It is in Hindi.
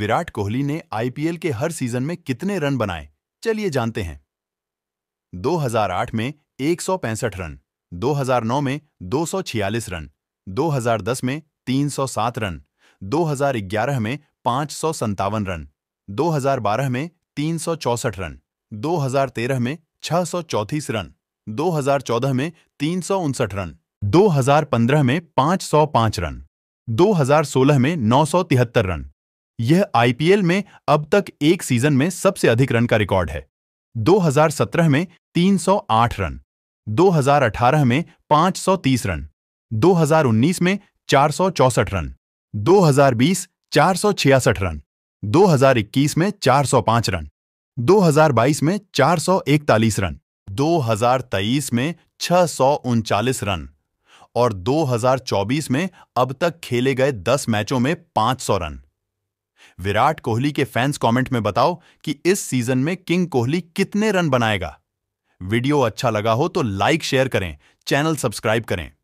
विराट कोहली ने आईपीएल के हर सीजन में कितने रन बनाए चलिए जानते हैं 2008 में एक रन 2009 में 246 रन 2010 में 307 रन 2011 में पाँच रन 2012 में तीन रन 2013 में छह रन 2014 में तीन रन 2015 में 505 रन 2016 में नौ रन यह आईपीएल में अब तक एक सीजन में सबसे अधिक रन का रिकॉर्ड है 2017 में 308 रन 2018 में 530 रन 2019 में चार रन 2020 466 रन 2021 में 405 रन 2022 में 441 रन 2023 में छह रन और 2024 में अब तक खेले गए 10 मैचों में 500 रन विराट कोहली के फैंस कमेंट में बताओ कि इस सीजन में किंग कोहली कितने रन बनाएगा वीडियो अच्छा लगा हो तो लाइक शेयर करें चैनल सब्सक्राइब करें